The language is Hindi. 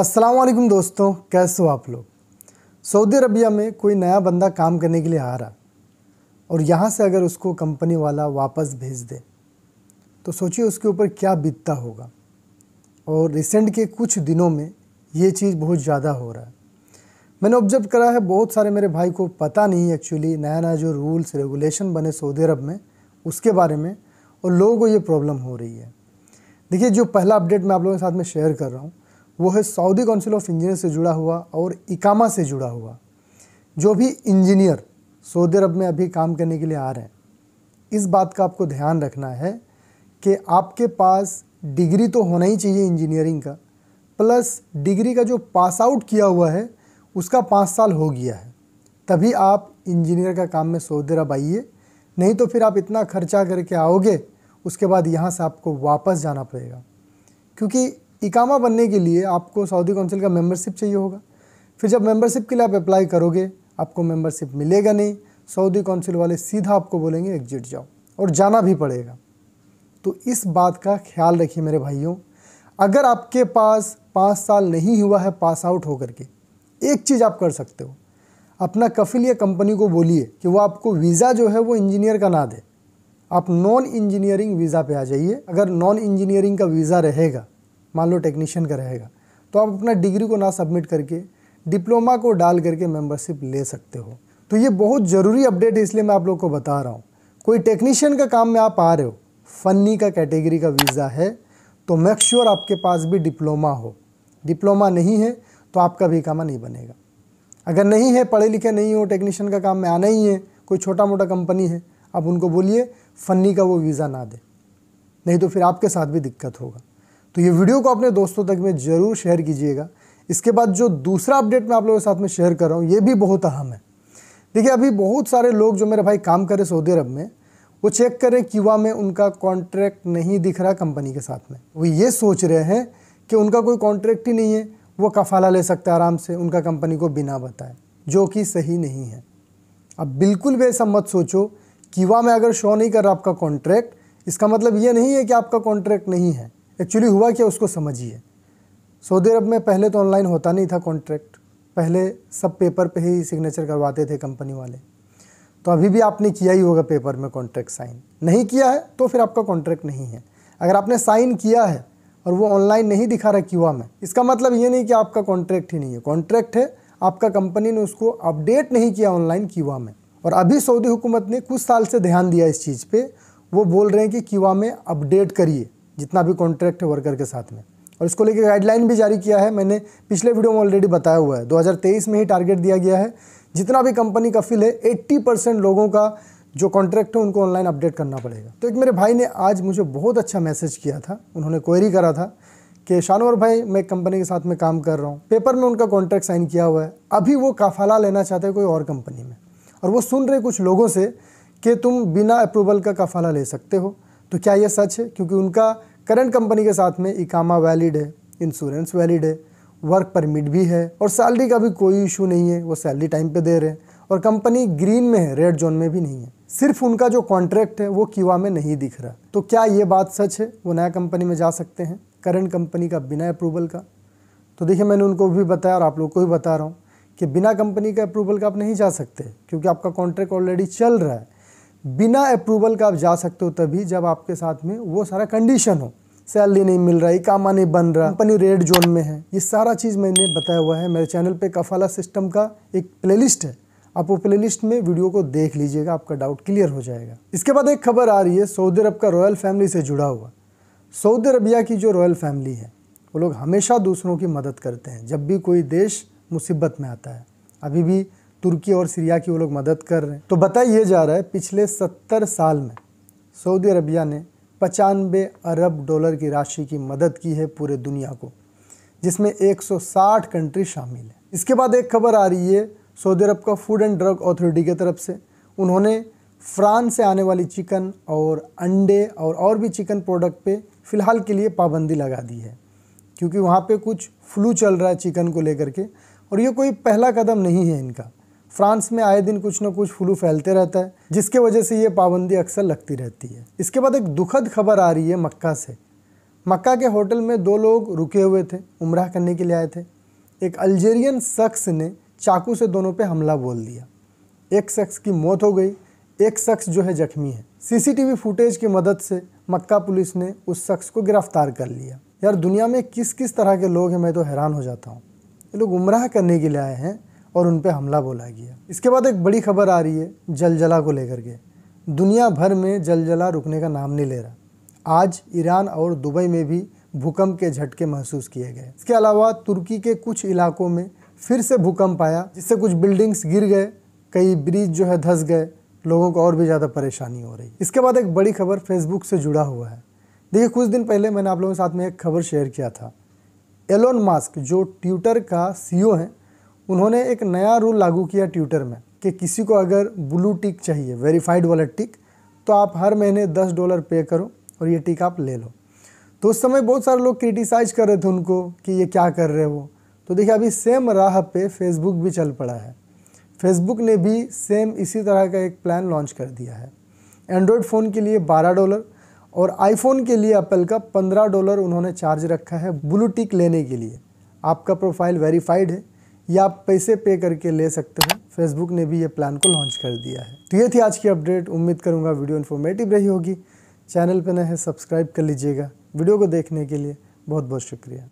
असलम दोस्तों कैसे हो आप लोग सऊदी अरबिया में कोई नया बंदा काम करने के लिए आ रहा और यहाँ से अगर उसको कंपनी वाला वापस भेज दे तो सोचिए उसके ऊपर क्या बीतता होगा और रिसेंट के कुछ दिनों में ये चीज़ बहुत ज़्यादा हो रहा है मैंने ऑब्जर्व करा है बहुत सारे मेरे भाई को पता नहीं एक्चुअली नया नया जो रूल्स रेगुलेशन बने सऊदी अरब में उसके बारे में और लोगों को ये प्रॉब्लम हो रही है देखिए जो पहला अपडेट मैं आप लोगों के साथ में शेयर कर रहा हूँ वो है सऊदी काउंसिल ऑफ इंजीनियर से जुड़ा हुआ और इकामा से जुड़ा हुआ जो भी इंजीनियर सऊदी अरब में अभी काम करने के लिए आ रहे हैं इस बात का आपको ध्यान रखना है कि आपके पास डिग्री तो होना ही चाहिए इंजीनियरिंग का प्लस डिग्री का जो पास आउट किया हुआ है उसका पाँच साल हो गया है तभी आप इंजीनियर का काम में सऊदी अरब आइए नहीं तो फिर आप इतना खर्चा करके आओगे उसके बाद यहाँ से आपको वापस जाना पड़ेगा क्योंकि इकामा बनने के लिए आपको सऊदी काउंसिल का मेंबरशिप चाहिए होगा फिर जब मेंबरशिप के लिए आप अप्लाई करोगे आपको मेंबरशिप मिलेगा नहीं सऊदी काउंसिल वाले सीधा आपको बोलेंगे एग्जिट जाओ और जाना भी पड़ेगा तो इस बात का ख्याल रखिए मेरे भाइयों अगर आपके पास पाँच साल नहीं हुआ है पास आउट होकर के एक चीज़ आप कर सकते हो अपना कफिल या कंपनी को बोलिए कि वो आपको वीज़ा जो है वो इंजीनियर का ना दे आप नॉन इंजीनियरिंग वीज़ा पे आ जाइए अगर नॉन इंजीनियरिंग का वीज़ा रहेगा मान लो टेक्नीशियन का रहेगा तो आप अपना डिग्री को ना सबमिट करके डिप्लोमा को डाल करके मेंबरशिप ले सकते हो तो ये बहुत ज़रूरी अपडेट है इसलिए मैं आप लोग को बता रहा हूँ कोई टेक्नीशियन का काम में आप आ रहे हो फन्नी का कैटेगरी का वीज़ा है तो मेक श्योर sure आपके पास भी डिप्लोमा हो डिप्लोमा नहीं है तो आपका भी कामा नहीं बनेगा अगर नहीं है पढ़े लिखे नहीं हो टेक्नीशियन का काम में आना ही है कोई छोटा मोटा कंपनी है आप उनको बोलिए फनी का वो वीज़ा ना दे नहीं तो फिर आपके साथ भी दिक्कत होगा तो ये वीडियो को अपने दोस्तों तक में ज़रूर शेयर कीजिएगा इसके बाद जो दूसरा अपडेट मैं आप लोगों के साथ में शेयर कर रहा हूँ ये भी बहुत अहम है देखिए अभी बहुत सारे लोग जो मेरे भाई काम करें सऊदी अरब में वो चेक करें क्यूआ में उनका कॉन्ट्रैक्ट नहीं दिख रहा कंपनी के साथ में वो ये सोच रहे हैं कि उनका कोई कॉन्ट्रैक्ट ही नहीं है वो कफाला ले सकते हैं आराम से उनका कंपनी को बिना बताए जो कि सही नहीं है अब बिल्कुल भी ऐसा मत सोचो कीवा में अगर शो नहीं कर रहा आपका कॉन्ट्रैक्ट इसका मतलब ये नहीं है कि आपका कॉन्ट्रैक्ट नहीं है एक्चुअली हुआ क्या उसको समझिए सऊदी अरब में पहले तो ऑनलाइन होता नहीं था कॉन्ट्रैक्ट पहले सब पेपर पे ही सिग्नेचर करवाते थे कंपनी वाले तो अभी भी आपने किया ही होगा पेपर में कॉन्ट्रैक्ट साइन नहीं किया है तो फिर आपका कॉन्ट्रैक्ट नहीं है अगर आपने साइन किया है और वो ऑनलाइन नहीं दिखा रहा क्यूआ में इसका मतलब ये नहीं कि आपका कॉन्ट्रैक्ट ही नहीं है कॉन्ट्रैक्ट है आपका कंपनी ने उसको अपडेट नहीं किया ऑनलाइन क्यूआ में और अभी सऊदी हुकूमत ने कुछ साल से ध्यान दिया इस चीज़ पर वो बोल रहे हैं कि क्यूआ में अपडेट करिए जितना भी कॉन्ट्रैक्ट है वर्कर के साथ में और इसको लेकर गाइडलाइन भी जारी किया है मैंने पिछले वीडियो में ऑलरेडी बताया हुआ है 2023 में ही टारगेट दिया गया है जितना भी कंपनी का फिल है 80 परसेंट लोगों का जो कॉन्ट्रैक्ट है उनको ऑनलाइन अपडेट करना पड़ेगा तो एक मेरे भाई ने आज मुझे बहुत अच्छा मैसेज किया था उन्होंने क्वेरी करा था कि शानवर भाई मैं कंपनी के साथ में काम कर रहा हूँ पेपर में उनका कॉन्ट्रैक्ट साइन किया हुआ है अभी वो काफाला लेना चाहते हैं कोई और कंपनी में और वो सुन रहे कुछ लोगों से कि तुम बिना अप्रूवल का काफाला ले सकते हो तो क्या ये सच है क्योंकि उनका करंट कंपनी के साथ में इकामा वैलिड है इंश्योरेंस वैलिड है वर्क परमिट भी है और सैलरी का भी कोई इशू नहीं है वो सैलरी टाइम पे दे रहे हैं और कंपनी ग्रीन में है रेड जोन में भी नहीं है सिर्फ उनका जो कॉन्ट्रैक्ट है वो क्यूआ में नहीं दिख रहा तो क्या ये बात सच है वो नया कंपनी में जा सकते हैं करंट कंपनी का बिना अप्रूवल का तो देखिए मैंने उनको भी बताया और आप लोग को भी बता रहा हूँ कि बिना कंपनी के अप्रूवल का आप नहीं जा सकते क्योंकि आपका कॉन्ट्रैक्ट ऑलरेडी चल रहा है बिना अप्रूवल का आप जा सकते हो तभी जब आपके साथ में वो सारा कंडीशन हो सैलरी नहीं मिल रहा इकामा नहीं बन रहा कंपनी रेड जोन में है ये सारा चीज़ मैंने बताया हुआ है मेरे चैनल पे कफाला सिस्टम का एक प्लेलिस्ट है आप वो प्लेलिस्ट में वीडियो को देख लीजिएगा आपका डाउट क्लियर हो जाएगा इसके बाद एक खबर आ रही है सऊदी अरब का रॉयल फैमिली से जुड़ा हुआ सऊदी अरबिया की जो रॉयल फैमिली है वो लोग हमेशा दूसरों की मदद करते हैं जब भी कोई देश मुसीबत में आता है अभी भी तुर्की और सीरिया की वो लोग मदद कर रहे हैं तो बताया जा रहा है पिछले सत्तर साल में सऊदी अरबिया ने पचानवे अरब डॉलर की राशि की मदद की है पूरे दुनिया को जिसमें 160 कंट्री शामिल है इसके बाद एक खबर आ रही है सऊदी अरब का फूड एंड ड्रग अथॉरिटी की तरफ से उन्होंने फ्रांस से आने वाली चिकन और अंडे और और भी चिकन प्रोडक्ट पे फ़िलहाल के लिए पाबंदी लगा दी है क्योंकि वहाँ पे कुछ फ्लू चल रहा है चिकन को लेकर के और ये कोई पहला कदम नहीं है इनका फ्रांस में आए दिन कुछ न कुछ फ्लू फैलते रहता है जिसके वजह से ये पाबंदी अक्सर लगती रहती है इसके बाद एक दुखद खबर आ रही है मक्का से मक्का के होटल में दो लोग रुके हुए थे उमराह करने के लिए आए थे एक अल्जेरियन शख्स ने चाकू से दोनों पे हमला बोल दिया एक शख्स की मौत हो गई एक शख्स जो है जख्मी है सीसीटीवी फुटेज की मदद से मक्का पुलिस ने उस शख्स को गिरफ्तार कर लिया यार दुनिया में किस किस तरह के लोग हैं मैं तो हैरान हो जाता हूँ ये लोग उमराह करने के लिए आए हैं और उन पर हमला बोला गया इसके बाद एक बड़ी खबर आ रही है जलजला को लेकर के दुनिया भर में जलजला रुकने का नाम नहीं ले रहा आज ईरान और दुबई में भी भूकंप के झटके महसूस किए गए इसके अलावा तुर्की के कुछ इलाकों में फिर से भूकंप आया जिससे कुछ बिल्डिंग्स गिर गए कई ब्रिज जो है धस गए लोगों को और भी ज़्यादा परेशानी हो रही इसके बाद एक बड़ी खबर फेसबुक से जुड़ा हुआ है देखिए कुछ दिन पहले मैंने आप लोगों के साथ में एक खबर शेयर किया था एलोन मास्क जो ट्विटर का सी हैं उन्होंने एक नया रूल लागू किया ट्विटर में कि किसी को अगर ब्लू टिक चाहिए वेरीफाइड वाला टिक तो आप हर महीने दस डॉलर पे करो और ये टिक आप ले लो तो उस समय बहुत सारे लोग क्रिटिसाइज कर रहे थे उनको कि ये क्या कर रहे हो तो देखिए अभी सेम राह पे फेसबुक भी चल पड़ा है फेसबुक ने भी सेम इसी तरह का एक प्लान लॉन्च कर दिया है एंड्रॉयड फ़ोन के लिए 12 डॉलर और आईफोन के लिए एप्पल का 15 डॉलर उन्होंने चार्ज रखा है ब्लू टिक लेने के लिए आपका प्रोफाइल वेरीफाइड है या आप पैसे पे करके ले सकते हो फेसबुक ने भी ये प्लान को लॉन्च कर दिया है तो ये थी आज की अपडेट उम्मीद करूँगा वीडियो इन्फॉर्मेटिव रही होगी चैनल पर न है सब्सक्राइब कर लीजिएगा वीडियो को देखने के लिए बहुत बहुत शुक्रिया